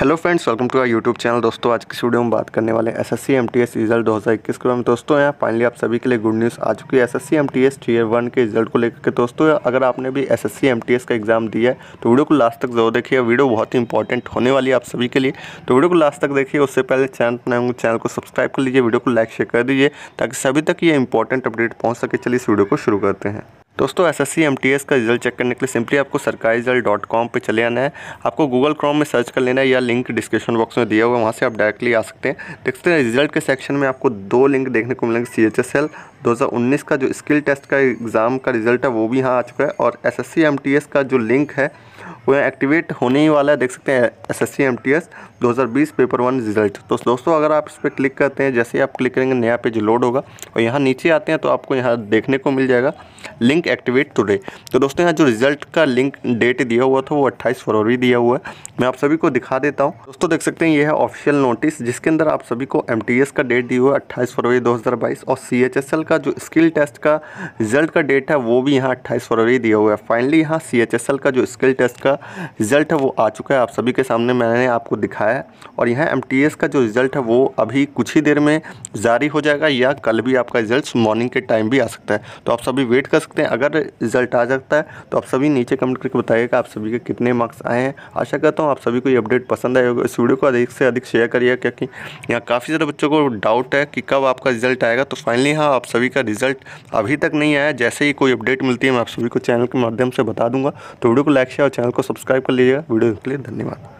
hello friends welcome to our YouTube channel दोस्तों आज की स्टूडियो में बात करने वाले S S C M T S result दो हज़ार इक्कीस के बारे में दोस्तों यहाँ फाइनली आप सभी के लिए गुड न्यूज़ आ चुकी है S S C M T S tier one के रिजल्ट को लेकर के दोस्तों अगर आपने भी S S C M T S का एग्जाम दिया है तो वीडियो को लास्ट तक जरूर देखिए वीडियो बहुत ही इंपॉर्टेंट होने वाली है आप सभी के लिए तो वीडियो को लास्ट तक देखिए उससे पहले चैनल बनाएंगे चैनल को सब्सक्राइब कर लीजिए वीडियो को लाइक शेयर कर दीजिए ताकि सभी तक ये इंपॉर्टेंट अपडेट पहुँच सके चलिए इस वीडियो को शुरू करते हैं दोस्तों एस एस का रिजल्ट चेक करने के लिए सिंपली आपको सरकारी रिजल्ट डॉट कॉम पर चले आना है आपको गूगल क्रॉम में सर्च कर लेना है या लिंक डिस्क्रिप्शन बॉक्स में दिया हुआ है वहाँ से आप डायरेक्टली आ सकते हैं देखते हैं रिजल्ट के सेक्शन में आपको दो लिंक देखने को मिलेंगे सी एच एस एल उन्नीस का जो स्किल टेस्ट का एग्ज़ाम का रिजल्ट है वो भी यहाँ आ चुका है और एस एस का जो लिंक है वो एक्टिवेट होने ही वाला है देख सकते हैं S S C M T S दो हज़ार बीस पेपर वन रिजल्ट तो दोस्तों अगर आप इस पर क्लिक करते हैं जैसे ही आप क्लिक करेंगे नया पेज लोड होगा और यहाँ नीचे आते हैं तो आपको यहाँ देखने को मिल जाएगा लिंक एक्टिवेट टुडे तो दोस्तों यहाँ जो रिजल्ट का लिंक डेट दिया हुआ था वो अट्ठाईस फरवरी दिया हुआ है मैं आप सभी को दिखा देता हूँ दोस्तों देख सकते हैं ये है ऑफिशियल नोटिस जिसके अंदर आप सभी को एम का डेट दी हुआ है अट्ठाईस फरवरी 2022 और सी का जो स्किल टेस्ट का रिजल्ट का डेट है वो भी यहाँ अट्ठाईस फरवरी दिया हुआ है फाइनली यहाँ सी का जो स्किल टेस्ट का रिजल्ट है वो आ चुका है आप सभी के सामने मैंने आपको दिखाया है और यहाँ एम का जो रिज़ल्ट है वो अभी कुछ ही देर में जारी हो जाएगा या कल भी आपका रिजल्ट मॉर्निंग के टाइम भी आ सकता है तो आप सभी वेट कर सकते हैं अगर रिजल्ट आ सकता है तो आप सभी नीचे कमेंट करके बताइएगा आप सभी के कितने मार्क्स आए हैं आशा करता हूँ आप सभी को ये अपडेट पसंद आए होगा इस वीडियो को अधिक से अधिक शेयर करिए क्योंकि यहाँ काफ़ी सारे बच्चों को डाउट है कि कब आपका रिजल्ट आएगा तो फाइनली हाँ आप सभी का रिजल्ट अभी तक नहीं आया जैसे ही कोई अपडेट मिलती है मैं आप सभी को चैनल के माध्यम से बता दूंगा तो वीडियो को लाइक शेयर और चैनल को सब्सक्राइब कर लीजिएगा वीडियो के लिए धन्यवाद